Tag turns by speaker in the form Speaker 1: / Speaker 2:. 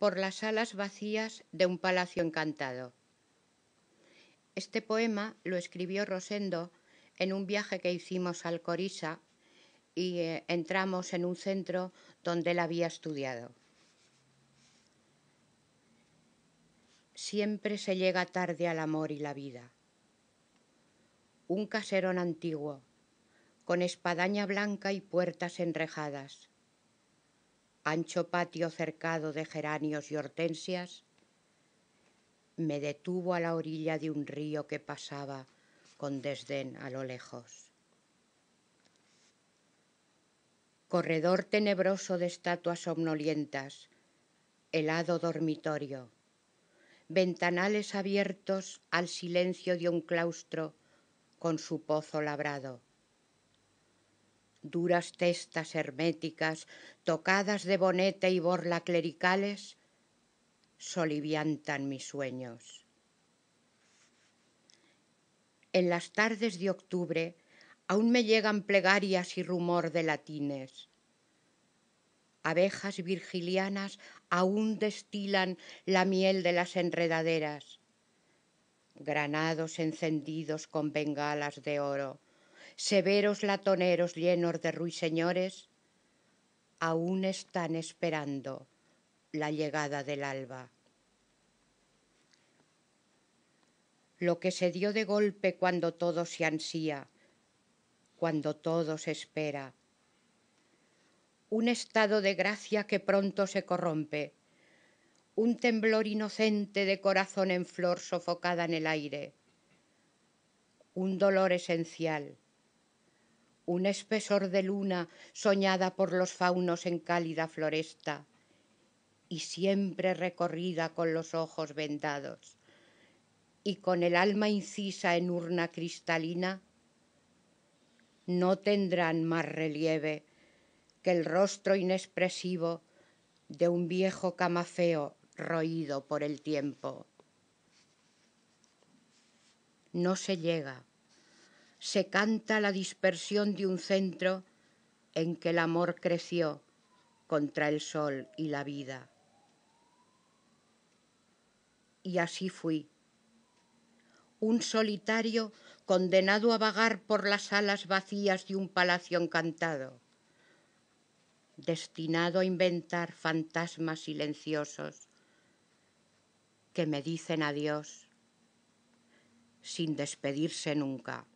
Speaker 1: por las alas vacías de un palacio encantado. Este poema lo escribió Rosendo en un viaje que hicimos al Corisa y eh, entramos en un centro donde él había estudiado. Siempre se llega tarde al amor y la vida. Un caserón antiguo, con espadaña blanca y puertas enrejadas ancho patio cercado de geranios y hortensias, me detuvo a la orilla de un río que pasaba con desdén a lo lejos. Corredor tenebroso de estatuas somnolientas, helado dormitorio, ventanales abiertos al silencio de un claustro con su pozo labrado duras testas herméticas, tocadas de bonete y borla clericales, soliviantan mis sueños. En las tardes de octubre aún me llegan plegarias y rumor de latines. Abejas virgilianas aún destilan la miel de las enredaderas. Granados encendidos con bengalas de oro severos latoneros llenos de ruiseñores, aún están esperando la llegada del alba. Lo que se dio de golpe cuando todo se ansía, cuando todo se espera. Un estado de gracia que pronto se corrompe, un temblor inocente de corazón en flor sofocada en el aire, un dolor esencial un espesor de luna soñada por los faunos en cálida floresta y siempre recorrida con los ojos vendados y con el alma incisa en urna cristalina, no tendrán más relieve que el rostro inexpresivo de un viejo camafeo roído por el tiempo. No se llega se canta la dispersión de un centro en que el amor creció contra el sol y la vida. Y así fui, un solitario condenado a vagar por las alas vacías de un palacio encantado, destinado a inventar fantasmas silenciosos que me dicen adiós sin despedirse nunca.